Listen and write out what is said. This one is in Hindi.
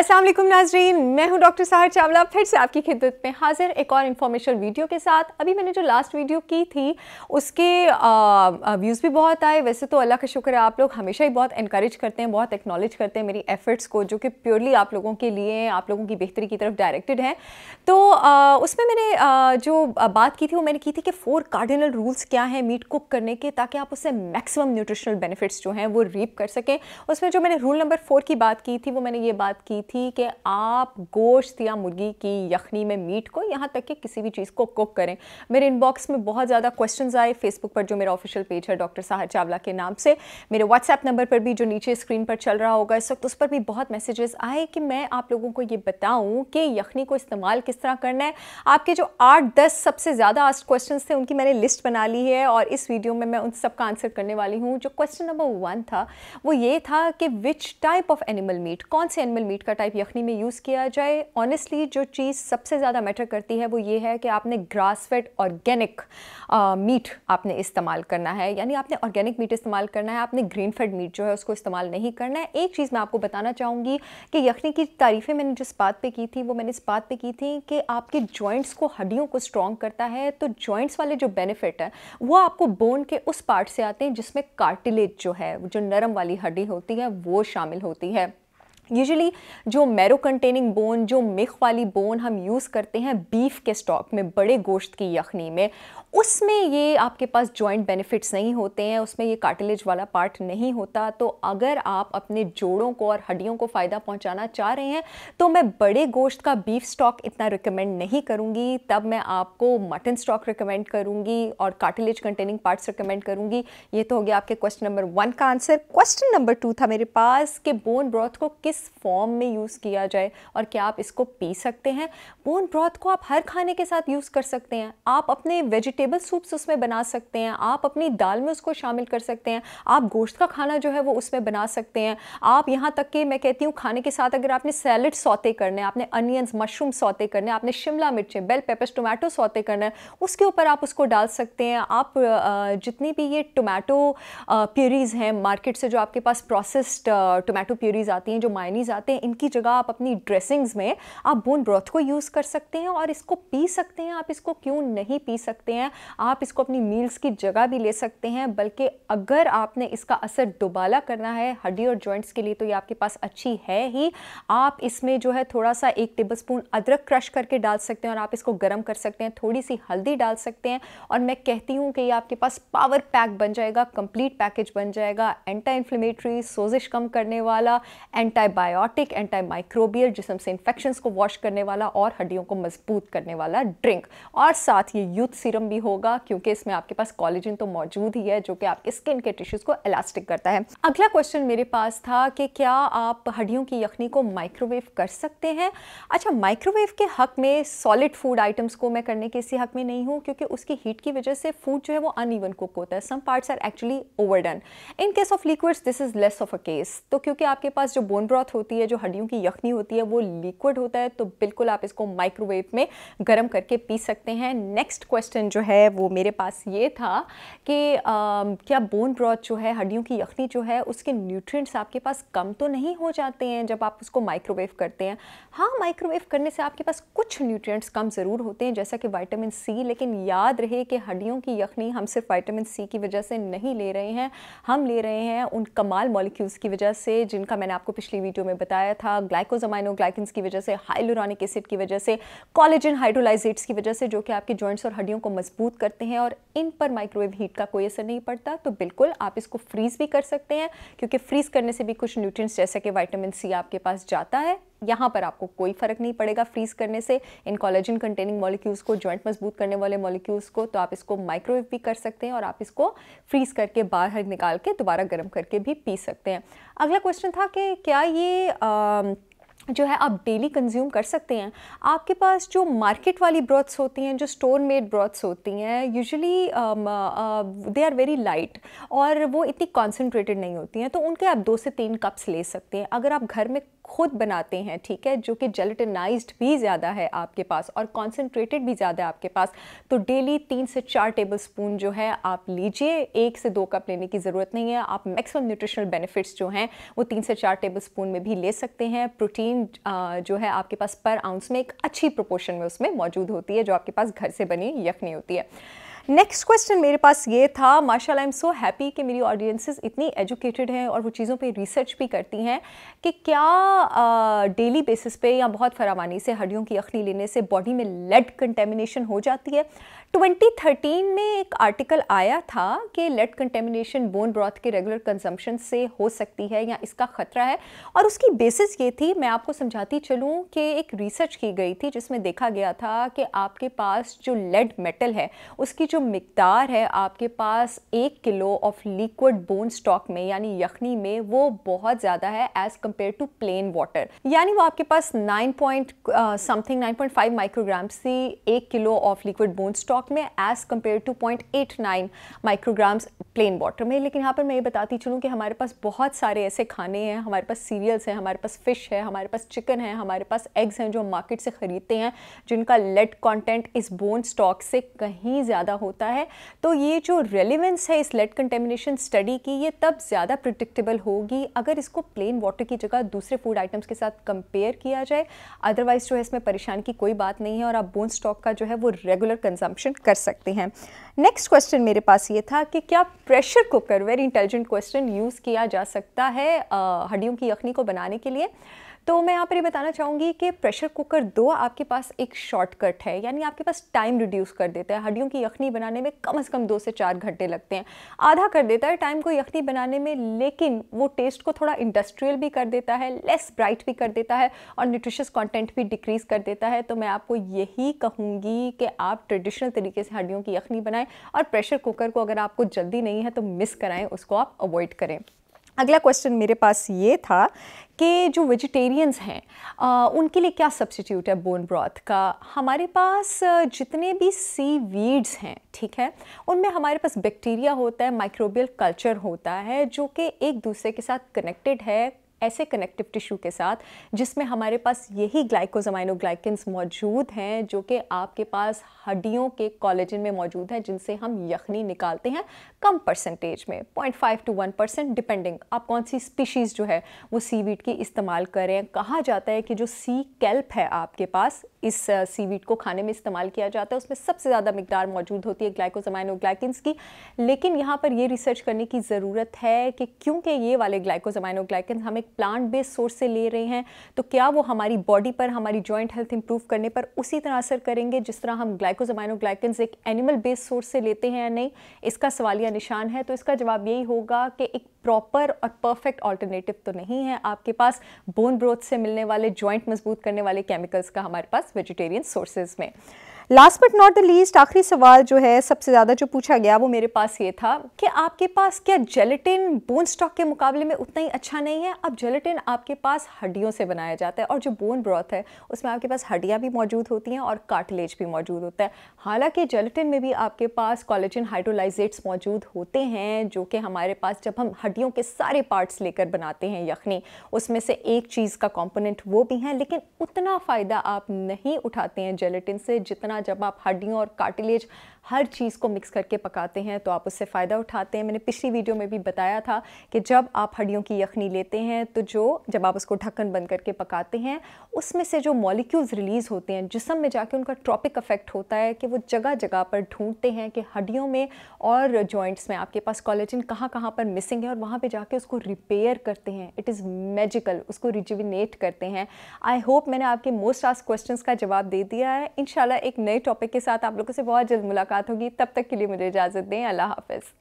असलम नाजरीन मैं हूं डॉक्टर साहर चावला फिर से आपकी खिदत में हाजिर एक और इन्फॉर्मेशन वीडियो के साथ अभी मैंने जो लास्ट वीडियो की थी उसके व्यूज़ भी बहुत आए वैसे तो अल्लाह का शुक्र है आप लोग हमेशा ही बहुत इनक्रेज करते हैं बहुत एक्नॉलेज करते हैं मेरी एफ़र्ट्स को जो कि प्योरली आप लोगों के लिए आप लोगों की बेहतरी की तरफ डायरेक्टेड है तो आ, उसमें मैंने आ, जो बात की थी वो मैंने की थी कि फ़ोर कार्डिनल रूल्स क्या हैं मीट कुक करने के ताकि आप उससे मैक्सिमम न्यूट्रिशनल बेनिफिट्स जो हैं वो रीप कर सकें उसमें जो मैंने रूल नंबर फोर की बात की थी वो मैंने ये बात की थी कि आप गोश्त या मुर्गी की यखनी में मीट को यहाँ तक कि किसी भी चीज़ को कुक करें मेरे इनबॉक्स में बहुत ज़्यादा क्वेश्चन आए फेसबुक पर जो मेरा ऑफिशियल पेज है डॉक्टर साहर चावला के नाम से मेरे व्हाट्सएप नंबर पर भी जो नीचे स्क्रीन पर चल रहा होगा इस वक्त उस पर भी बहुत मैसेजेस आए कि मैं आप लोगों को ये बताऊँ कि यखनी को इस्तेमाल किस तरह करना है आपके जो आठ दस सबसे ज़्यादा आस्ट क्वेश्चन थे उनकी मैंने लिस्ट बना ली है और इस वीडियो में मैं उन सब का आंसर करने वाली हूँ जो क्वेश्चन नंबर वन था वो ये था कि which type of animal meat कौन से एनिमल मीट का टाइप यखनी में यूज़ किया जाए ऑनेस्टली जो चीज़ सबसे ज़्यादा मैटर करती है वो ये है कि आपने ग्रास फेड ऑर्गेनिक मीट आपने इस्तेमाल करना है यानी आपने ऑर्गेनिक मीट इस्तेमाल करना है आपने ग्रीन फेड मीट जो है उसको इस्तेमाल नहीं करना है एक चीज़ मैं आपको बताना चाहूँगी कि यखनी की तारीफ़ें मैंने जिस बात पर की थी वो मैंने इस बात पर की थी कि आपके जॉइंट्स को हड्डियों को स्ट्रॉन्ग करता है तो जॉइंट्स वाले जो बेनिफिट है वो आपको बोन के उस पार्ट से आते हैं जिसमें कार्टिलेज जो है जो नरम वाली हड्डी होती है वो शामिल होती है यूजली जो मैरो कंटेनिंग बोन जो मिख वाली बोन हम यूज़ करते हैं बीफ के स्टॉक में बड़े गोश्त की यखनी में उसमें ये आपके पास जॉइंट बेनिफिट्स नहीं होते हैं उसमें ये कार्टिलेज वाला पार्ट नहीं होता तो अगर आप अपने जोड़ों को और हड्डियों को फ़ायदा पहुंचाना चाह रहे हैं तो मैं बड़े गोश्त का बीफ स्टॉक इतना रिकमेंड नहीं करूँगी तब मैं आपको मटन स्टॉक रिकमेंड करूँगी और कार्टिलेज कंटेनिंग पार्ट्स रिकमेंड करूँगी ये तो हो गया आपके क्वेश्चन नंबर वन का आंसर क्वेश्चन नंबर टू था मेरे पास कि बोन ब्रॉथ को किस फॉर्म में यूज़ किया जाए और क्या आप इसको पी सकते हैं बोन ब्रॉथ को आप हर खाने के साथ यूज़ कर सकते हैं आप अपने वेजिटेबल सूप्स उसमें बना सकते हैं आप अपनी दाल में उसको शामिल कर सकते हैं आप गोश्त का खाना जो है वो उसमें बना सकते हैं आप यहाँ तक कि मैं कहती हूँ खाने के साथ अगर आपने सैलड सौते करने आपने अनियंस मशरूम सौते करने आपने शिमला मिर्चें बेल पेपर्स टोमेटो सौते करना है उसके ऊपर आप उसको डाल सकते हैं आप जितनी भी ये टोमेटो प्यूरीज़ हैं मार्केट से जो आपके पास प्रोसेस्ड टोमेटो प्यूरीज़ आती हैं जो मायनीज आते हैं इनकी जगह आप अपनी ड्रेसिंग्स में आप बोन ब्रॉथ को यूज़ कर सकते हैं और इसको पी सकते हैं आप इसको क्यों नहीं पी सकते हैं आप इसको अपनी मील्स की जगह भी ले सकते हैं बल्कि अगर आपने इसका असर दोबाला करना है हड्डी और जॉइंट्स के लिए तो ये आपके पास अच्छी है ही आप इसमें जो है थोड़ा सा एक टेबल स्पून अदरक क्रश करके डाल सकते हैं और आप इसको गर्म कर सकते हैं थोड़ी सी हल्दी डाल सकते हैं और मैं कहती हूँ कि ये आपके पास पावर पैक बन जाएगा कंप्लीट पैकेज बन जाएगा एंटा इन्फ्लेमेटरी सोजिश कम करने वाला एंटा एंटीबायोटिक एंटीमाइक्रोबियल जिसम से इन्फेक्शन को वॉश करने वाला और हड्डियों को मजबूत करने वाला ड्रिंक और साथ ये यूथ सीरम भी होगा क्योंकि इसमें आपके पास कॉलेजिन तो मौजूद ही है जो कि आपके स्किन के टिश्यूज़ को इलास्टिक करता है अगला क्वेश्चन मेरे पास था कि क्या आप हड्डियों की यखनी को माइक्रोवेव कर सकते हैं अच्छा माइक्रोवेव के हक में सॉलिड फूड आइटम्स को मैं करने के इसी हक में नहीं हूँ क्योंकि उसकी हीट की वजह से फूड जो है वो अनइवन कुक होता है some parts are actually overdone in case of liquids this is less of a case तो क्योंकि आपके पास जो बोन ब्रॉथ ब्रोथ होती है जो हड्डियों की यखनी होती है वो लिक्विड होता है तो बिल्कुल आप इसको माइक्रोवेव में गर्म करके पी सकते हैं नेक्स्ट क्वेश्चन जो है वो मेरे पास ये था कि क्या बोन ब्रॉथ जो है हड्डियों की यखनी जो है उसके न्यूट्रिएंट्स आपके पास कम तो नहीं हो जाते हैं जब आप उसको माइक्रोवेव करते हैं हाँ माइक्रोवेव करने से आपके पास कुछ न्यूट्रिएंट्स कम ज़रूर होते हैं जैसा कि वाइटामिन सी लेकिन याद रहे कि हड्डियों की यखनी हम सिर्फ वाइटामिन सी की वजह से नहीं ले रहे हैं हम ले रहे हैं उन कमाल मॉलिक्यूल्स की वजह से जिनका मैंने आपको पिछली वीडियो में बताया था ग्लाइकोजमाइनो ग्लाइकिनस की वजह से हाइलोरॉनिक एसिड की वजह से कॉलेजन हाइड्रोलाइजेट्स की वजह से जो कि आपके जॉइंट्स और हड्डियों को मजबूत करते हैं और इन पर माइक्रोवेव हीट का कोई असर नहीं पड़ता तो बिल्कुल आप इसको फ्रीज़ भी कर सकते हैं क्योंकि फ्रीज़ करने से भी कुछ न्यूट्रिएंट्स जैसे कि वाइटामिन सी आपके पास जाता है यहाँ पर आपको कोई फ़र्क नहीं पड़ेगा फ्रीज़ करने से इन कॉलेजन कंटेनिंग मॉलिक्यूल्स को ज्वाइंट मजबूत करने वाले मॉलिक्यूल्स को तो आप इसको माइक्रोवेव भी कर सकते हैं और आप इसको फ्रीज़ करके बाहर निकाल के दोबारा गर्म करके भी पी सकते हैं अगला क्वेश्चन था कि क्या ये आ, जो है आप डेली कंज्यूम कर सकते हैं आपके पास जो मार्केट वाली ब्रॉथ्स होती हैं जो स्टोर मेड ब्रॉथ्स होती हैं usually they are very light और वो इतनी कॉन्सेंट्रेटेड नहीं होती हैं तो उनके आप दो से तीन कप्स ले सकते हैं अगर आप घर में खुद बनाते हैं ठीक है जो कि जेलेटिनाइज भी ज़्यादा है आपके पास और कॉन्सेंट्रेटेड भी ज़्यादा है आपके पास तो डेली तीन से चार टेबल स्पून जो है आप लीजिए एक से दो कप लेने की ज़रूरत नहीं है आप मैक्सिमम न्यूट्रिशनल बेनिफिट्स जो हैं वो तीन से चार टेबल स्पून में भी ले सकते हैं प्रोटीन जो है आपके पास पर आउंस में एक अच्छी प्रोपोर्शन में उसमें मौजूद होती है जो आपके पास घर से बनी यखनी होती है नेक्स्ट क्वेश्चन मेरे पास ये था माशा आई एम सो हैप्पी कि मेरी ऑडियंसेस इतनी एजुकेटेड हैं और वो चीज़ों पे रिसर्च भी करती हैं कि क्या डेली बेसिस पे या बहुत फरावानी से हड्डियों की यखनी लेने से बॉडी में लेड कंटेमिनेशन हो जाती है 2013 में एक आर्टिकल आया था कि लेड कंटेमिनेशन बोन ब्रॉथ के रेगुलर कंजम्पशन से हो सकती है या इसका ख़तरा है और उसकी बेसिस ये थी मैं आपको समझाती चलूँ कि एक रिसर्च की गई थी जिसमें देखा गया था कि आपके पास जो लेड मेटल है उसकी जो मकदार है आपके पास एक kilo of liquid bone stock में यानी यखनी में वो बहुत ज़्यादा है as compared to plain water यानी वो आपके पास nine point something nine point five microgram से एक kilo of liquid bone stock stock में as compared to point eight nine micrograms plain water में लेकिन यहाँ पर मैं ये बताती चलूँ कि हमारे पास बहुत सारे ऐसे खाने हैं हमारे पास सीरियल्स हैं हमारे पास फ़िश है हमारे पास चिकन है हमारे पास एग्स हैं जो हम मार्केट से ख़रीदते हैं जिनका लेड कॉन्टेंट इस बोन स्टॉक से कहीं ज़्यादा होता है तो ये जो रेलिवेंस है इस लेड कंटेमिनेशन स्टडी की ये तब ज़्यादा प्रिडिक्टेबल होगी अगर इसको प्लेन वाटर की जगह दूसरे फूड आइटम्स के साथ कंपेयर किया जाए अदरवाइज़ जो है इसमें परेशान की कोई बात नहीं है और आप बोन स्टॉक का जो है वो रेगुलर कंजम्पन क्वेश्चन कर सकते हैं नेक्स्ट क्वेश्चन मेरे पास ये था कि क्या pressure cooker very intelligent question use किया जा सकता है हड्डियों की यखनी को बनाने के लिए तो मैं यहाँ पर ये बताना चाहूँगी कि प्रेशर कुकर दो आपके पास एक शॉर्टकट है यानी आपके पास टाइम रिड्यूस कर देता है हड्डियों की यखनी बनाने में कम से कम दो से चार घंटे लगते हैं आधा कर देता है टाइम को यखनी बनाने में लेकिन वो टेस्ट को थोड़ा इंडस्ट्रियल भी कर देता है लेस ब्राइट भी कर देता है और न्यूट्रिशस कॉन्टेंट भी डिक्रीज़ कर देता है तो मैं आपको यही कहूँगी कि आप ट्रेडिशनल तरीके से हड्डियों की यखनी बनाएं और प्रेशर कुकर को अगर आपको जल्दी नहीं है तो मिस कराएं उसको आप अवॉइड करें अगला क्वेश्चन मेरे पास ये था कि जो वेजिटेरियंस हैं उनके लिए क्या सब्सटीट्यूट है बोन ब्रॉथ का हमारे पास जितने भी सी वीड्स हैं ठीक है उनमें हमारे पास बैक्टीरिया होता है माइक्रोबियल कल्चर होता है जो कि एक दूसरे के साथ कनेक्टेड है ऐसे कनेक्टिव टिश्यू के साथ जिसमें हमारे पास यही ग्लाइकोजमाइनोग्लाइकन्स मौजूद हैं जो कि आपके पास हड्डियों के कॉलेजन में मौजूद हैं जिनसे हम यखनी निकालते हैं कम परसेंटेज में 0.5 टू 1 परसेंट डिपेंडिंग आप कौन सी स्पीशीज़ जो है वो सीवीड की इस्तेमाल करें कहा जाता है कि जो सी कैल्प है आपके पास इस सीवीड को खाने में इस्तेमाल किया जाता है उसमें सबसे ज़्यादा मकदार मौजूद होती है ग्लाइकोजमाइनोग्लाइकन्स की लेकिन यहाँ पर ये रिसर्च करने की ज़रूरत है कि क्योंकि ये वाले ग्लाइकोजमाइनोग्लाइकन्स हमें प्लांट बेस्ड सोर्स से ले रहे हैं तो क्या वो हमारी बॉडी पर हमारी जॉइंट हेल्थ इंप्रूव करने पर उसी तरह असर करेंगे जिस तरह हम ग्लाइकोजमाइनोग्लाइकन्स एक एनिमल बेस्ड सोर्स से लेते हैं या नहीं इसका सवालिया निशान है तो इसका जवाब यही होगा कि एक प्रॉपर और परफेक्ट ऑल्टरनेटिव तो नहीं है आपके पास बोन ब्रोथ से मिलने वाले ज्वाइंट मजबूत करने वाले केमिकल्स का हमारे पास वेजिटेरियन सोर्सेज में last but not the least आखिरी सवाल जो है सबसे ज़्यादा जो पूछा गया वो मेरे पास ये था कि आपके पास क्या जेलेटिन बोन स्टॉक के मुकाबले में उतना ही अच्छा नहीं है अब जेलेटिन आपके पास हड्डियों से बनाया जाता है और जो बोन ब्रॉथ है उसमें आपके पास हड्डियाँ भी मौजूद होती हैं और काटलेज भी मौजूद होता है हालाँकि जेलेटिन में भी आपके पास कॉलेजिन हाइड्रोलाइजेट्स मौजूद होते हैं जो कि हमारे पास जब हम हड्डियों के सारे पार्ट्स लेकर बनाते हैं यखनी उसमें से एक चीज़ का कॉम्पोनेंट वो भी हैं लेकिन उतना फ़ायदा आप नहीं उठाते हैं जेलेटिन से जितना खाना जब आप हड्डियों और कार्टिलेज हर चीज़ को मिक्स करके पकाते हैं तो आप उससे फ़ायदा उठाते हैं मैंने पिछली वीडियो में भी बताया था कि जब आप हड्डियों की यखनी लेते हैं तो जो जब आप उसको ढक्कन बंद करके पकाते हैं उसमें से जो मॉलिक्यूल्स रिलीज़ होते हैं जिसम में जाके उनका ट्रॉपिक अफेक्ट होता है कि वो जगह जगह पर ढूंढते हैं कि हड्डियों में और जॉइंट्स में आपके पास कॉलेजिन कहाँ कहाँ पर मिसिंग है और वहाँ पर जाके उसको रिपेयर करते हैं इट इज़ मैजिकल उसको रिजुविनेट करते हैं आई होप मैंने आपके मोस्ट आस्ट क्वेश्चन का जवाब दे दिया है इन एक नए टॉपिक के साथ आप लोगों से बहुत जल्द मुलाकात होगी तब तक के लिए मुझे इजाज़त दें अल्लाह हाफिज़